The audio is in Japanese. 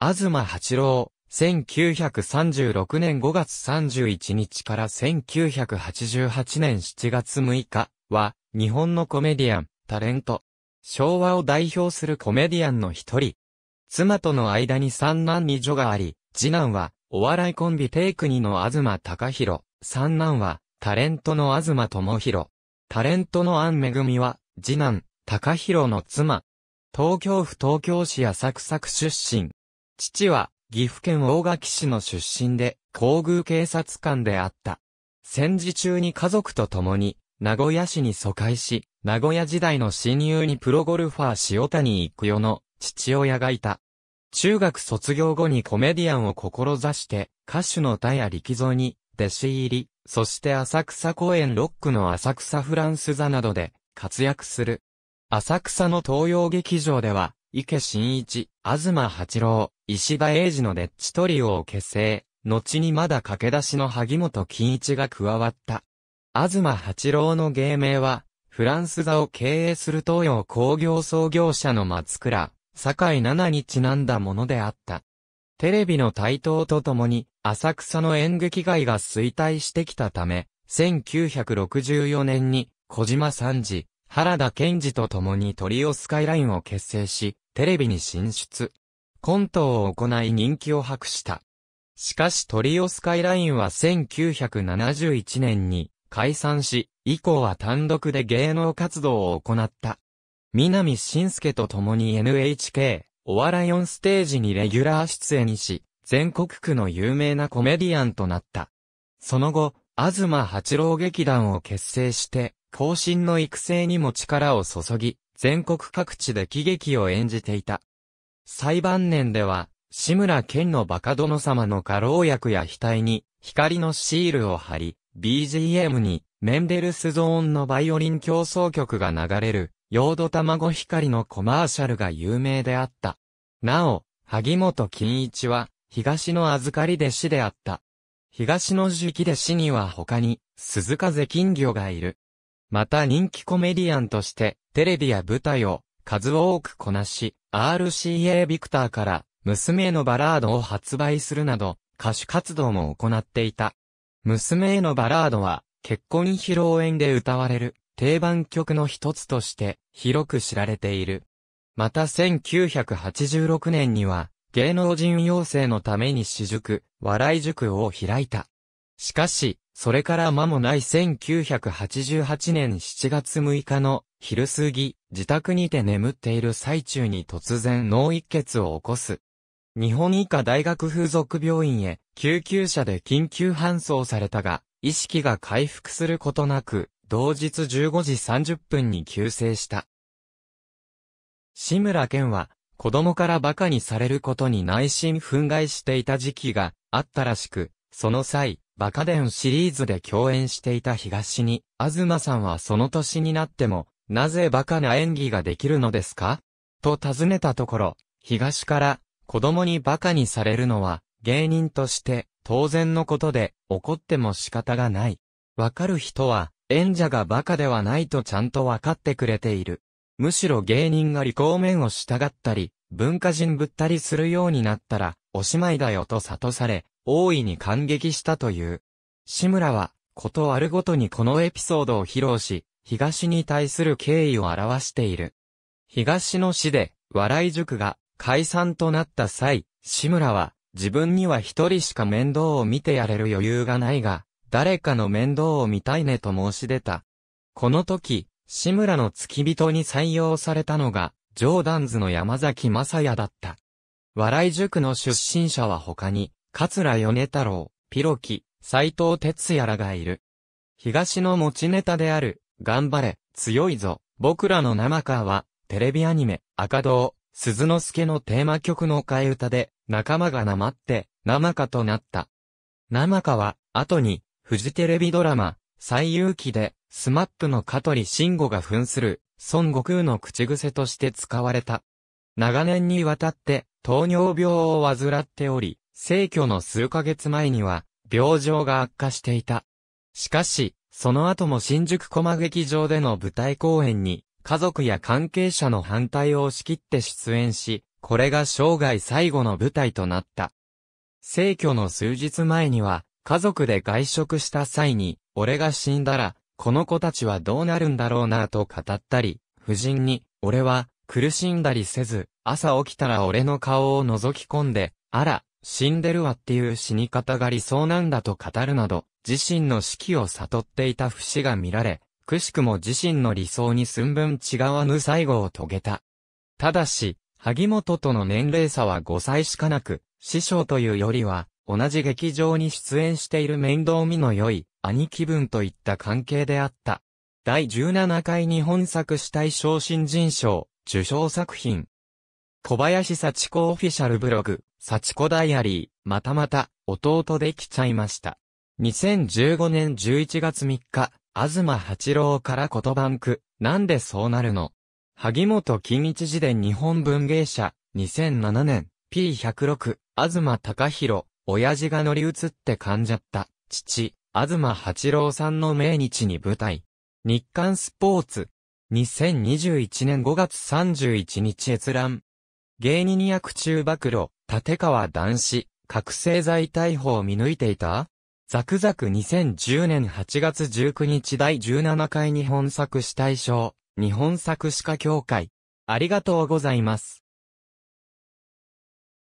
東八郎、1936年5月31日から1988年7月6日は、日本のコメディアン、タレント。昭和を代表するコメディアンの一人。妻との間に三男二女があり、次男は、お笑いコンビテイクニの東隆弘、三男は、タレントの東智弘。タレントの安恵ぐは、次男、隆弘の妻。東京府東京市浅草区出身。父は、岐阜県大垣市の出身で、皇宮警察官であった。戦時中に家族と共に、名古屋市に疎開し、名古屋時代の親友にプロゴルファー塩谷育代の父親がいた。中学卒業後にコメディアンを志して、歌手の田谷力蔵に弟子入り、そして浅草公園ロックの浅草フランス座などで活躍する。浅草の東洋劇場では、池新一、東八郎、石田英二のデッチトリオを結成、後にまだ駆け出しの萩本欽一が加わった。東八郎の芸名は、フランス座を経営する東洋工業創業者の松倉、坂井七にちなんだものであった。テレビの台頭とともに、浅草の演劇街が衰退してきたため、1964年に、小島三次、原田健二と共にトリオスカイラインを結成し、テレビに進出。コントを行い人気を博した。しかしトリオスカイラインは1971年に解散し、以降は単独で芸能活動を行った。南信介と共に NHK、お笑い4ステージにレギュラー出演し、全国区の有名なコメディアンとなった。その後、東八郎劇団を結成して、後進の育成にも力を注ぎ、全国各地で喜劇を演じていた。最晩年では、志村県のバカ殿様の過労薬や額に、光のシールを貼り、BGM に、メンデルスゾーンのバイオリン競争曲が流れる、ヨード卵光のコマーシャルが有名であった。なお、萩本欽一は、東の預かり弟子であった。東の時期弟子には他に、鈴風金魚がいる。また人気コメディアンとして、テレビや舞台を、数多くこなし、RCA ビクターから娘へのバラードを発売するなど、歌手活動も行っていた。娘へのバラードは、結婚披露宴で歌われる定番曲の一つとして広く知られている。また1986年には芸能人養成のために私塾、笑い塾を開いた。しかし、それから間もない1988年7月6日の昼過ぎ、自宅にて眠っている最中に突然脳一血を起こす。日本医科大学風俗病院へ救急車で緊急搬送されたが、意識が回復することなく、同日15時30分に急逝した。志村健は、子供から馬鹿にされることに内心憤慨していた時期があったらしく、その際、バカンシリーズで共演していた東に、東さんはその年になっても、なぜバカな演技ができるのですかと尋ねたところ、東から子供にバカにされるのは芸人として当然のことで怒っても仕方がない。わかる人は演者がバカではないとちゃんとわかってくれている。むしろ芸人が利口面を従ったり、文化人ぶったりするようになったら、おしまいだよと悟され、大いに感激したという。志村は、ことあるごとにこのエピソードを披露し、東に対する敬意を表している。東の市で、笑い塾が解散となった際、志村は、自分には一人しか面倒を見てやれる余裕がないが、誰かの面倒を見たいねと申し出た。この時、志村の付き人に採用されたのが、ジョーダンズの山崎正也だった。笑い塾の出身者は他に、桂米太郎、ピロキ、斎藤哲也らがいる。東の持ちネタである、頑張れ、強いぞ、僕らの生川は、テレビアニメ、赤道、鈴之助のテーマ曲の替え歌で、仲間がなまって、生川となった。生川は、後に、フジテレビドラマ、最有気で、スマップの香取慎吾が扮する、孫悟空の口癖として使われた。長年にわたって、糖尿病を患っており、逝去の数ヶ月前には、病状が悪化していた。しかし、その後も新宿駒劇場での舞台公演に、家族や関係者の反対を押し切って出演し、これが生涯最後の舞台となった。逝去の数日前には、家族で外食した際に、俺が死んだら、この子たちはどうなるんだろうなぁと語ったり、夫人に、俺は、苦しんだりせず、朝起きたら俺の顔を覗き込んで、あら、死んでるわっていう死に方が理想なんだと語るなど、自身の死期を悟っていた節が見られ、くしくも自身の理想に寸分違わぬ最後を遂げた。ただし、萩本との年齢差は5歳しかなく、師匠というよりは、同じ劇場に出演している面倒見の良い、兄貴分といった関係であった。第17回日本作主体昇新人賞、受賞作品。小林幸子オフィシャルブログ。幸子ダイアリー、またまた、弟できちゃいました。2015年11月3日、東八郎から言葉んく、なんでそうなるの萩本金一時で日本文芸社、2007年、P106、東隆弘、親父が乗り移って噛んじゃった、父、東八郎さんの命日に舞台。日刊スポーツ。2021年5月31日閲覧。芸人役中暴露。立川男子、覚醒剤逮捕を見抜いていたザクザク2010年8月19日第17回日本作詞大賞、日本作詞家協会。ありがとうございます。